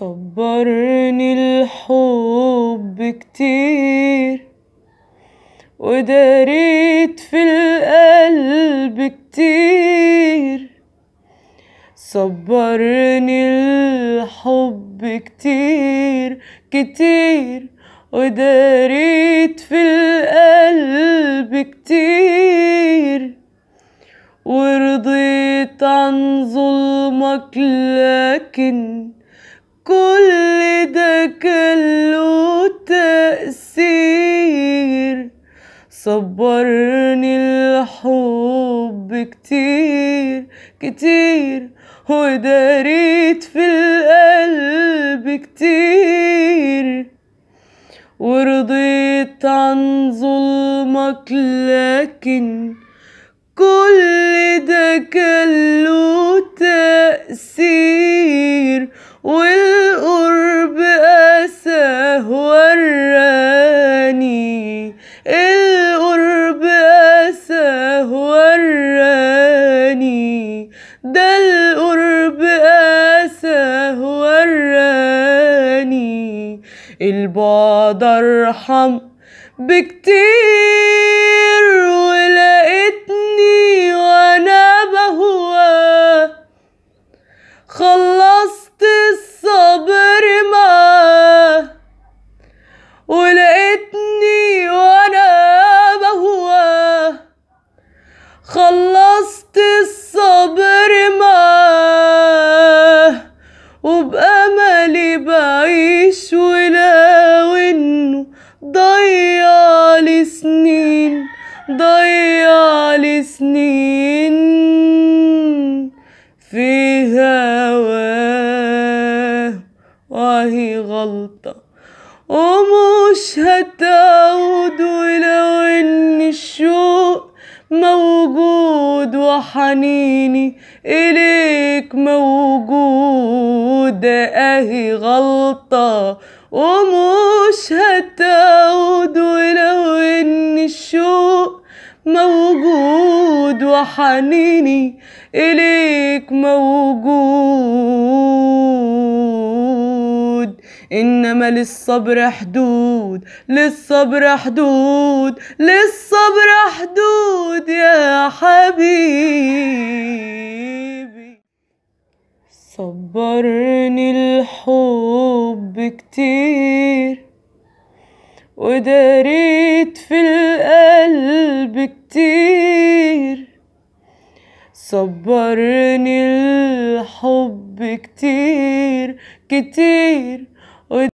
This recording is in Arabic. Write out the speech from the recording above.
صبرني الحب كتير وداريت في القلب كتير صبرني الحب كتير كتير وداريت في القلب كتير ورضيت عن ظلمك لكن كل ده كله تأثير صبرني الحب كتير كتير وداريت في القلب كتير ورضيت عن ظلمك لكن كل ده كله البعد ارحم بكتير ولقيتني وانا في هواه وهي غلطة ومش هتعود ولو ان الشوق موجود وحنيني إليك موجود أهي غلطة ومش هتعود ولو إن الشوق موجود وحنيني إليك موجود إنما للصبر حدود للصبر حدود للصبر حدود يا حبيبي صبرني الحب كتير وداريت في الحب كتير كتير